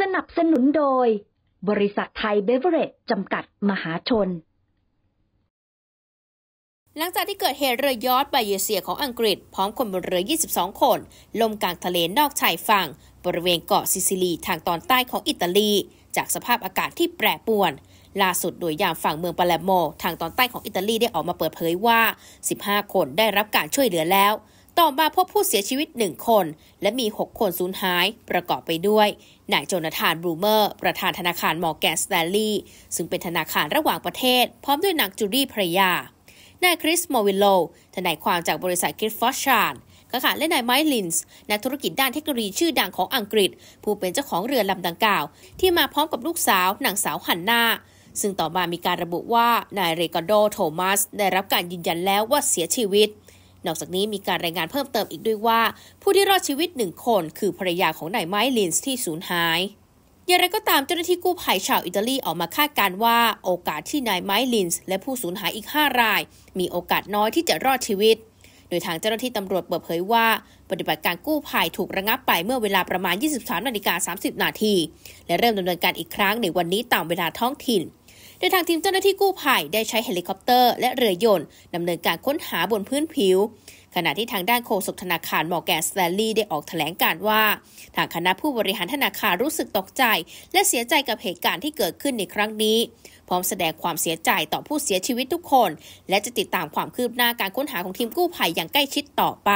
สนับสนุนโดย บริษัทไทยเบเวอร์เรจจำกัดมหาชน หลังจากที่เกิดเหตุเรือยอทไบเยเซียของอังกฤษ พร้อมคนบนเรือ 22 คน ลมกลางทะเลนอกชายฝั่งบริเวณเกาะซิซิลีทางตอนใต้ของอิตาลี จากสภาพอากาศที่แปรปรวน ล่าสุดโดยยามฝั่งเมืองปาเลโม ทางตอนใต้ของอิตาลีได้ออกมาเปิดเผยว่า 15 คนได้รับการช่วยเหลือแล้วต่อมาพบผู้เสียชีวิต 1 คน และมี 6 คนสูญหาย ประกอบไปด้วย นายโจนาธานบรูเมอร์ ประธานธนาคารมอร์แกนสแตลลี่ซึ่งเป็นธนาคารระหว่างประเทศ พร้อมด้วยนางจูดี้ภรยานายคริสมอวิลโลทนายความจากบริษัทคริสฟอชชานกค่ะและนายไมลินส์นักธุรกิจด้านเทคโนโลยีชื่อดังของอังกฤษ ผู้เป็นเจ้าของเรือลำดังกล่าวที่มาพร้อมกับลูกสาวนางสาวหันนาซึ่งต่อมามีการระบุว่านายเรกอโดโทมัสได้รับการยืนยันแล้วว่าเสียชีวิตนอกจากนี้มีการรายงานเพิ่มเติมอีกด้วยว่า ผู้ที่รอดชีวิตหนึ่งคนคือภรรยาของนายไมล์ลินส์ที่สูญหายอย่างไรก็ตามเจ้าหน้าที่กู้ภัยชาวอิตาลีออกมาคาดการว่า โอกาสที่นายไมลินส์และผู้สูญหายอีก 5 ราย มีโอกาสน้อยที่จะรอดชีวิต โดยทางเจ้าหน้าที่ตำรวจเปิดเผยว่า ปฏิบัติการกู้ภัยถูกระงับไปเมื่อเวลาประมาณ 23นาฬิกา30นาทีและเริ่มดำเนินการอีกครั้งในวันนี้ตามเวลาท้องถิ่นโดยทางทีมเจ้าหน้าที่กู้ภัยได้ใช้เฮลิคอปเตอร์และเรือยนต์ดำเนินการค้นหาบนพื้นผิว ขณะที่ทางด้านโฆษกธนาคารมอร์แกนสแตลลี่ได้ออกแถลงการว่า ทางคณะผู้บริหารธนาคารรู้สึกตกใจ และเสียใจกับเหตุการณ์ที่เกิดขึ้นในครั้งนี้ พร้อมแสดงความเสียใจต่อผู้เสียชีวิตทุกคน และจะติดตามความคืบหน้าการค้นหาของทีมกู้ภัยอย่างใกล้ชิดต่อไป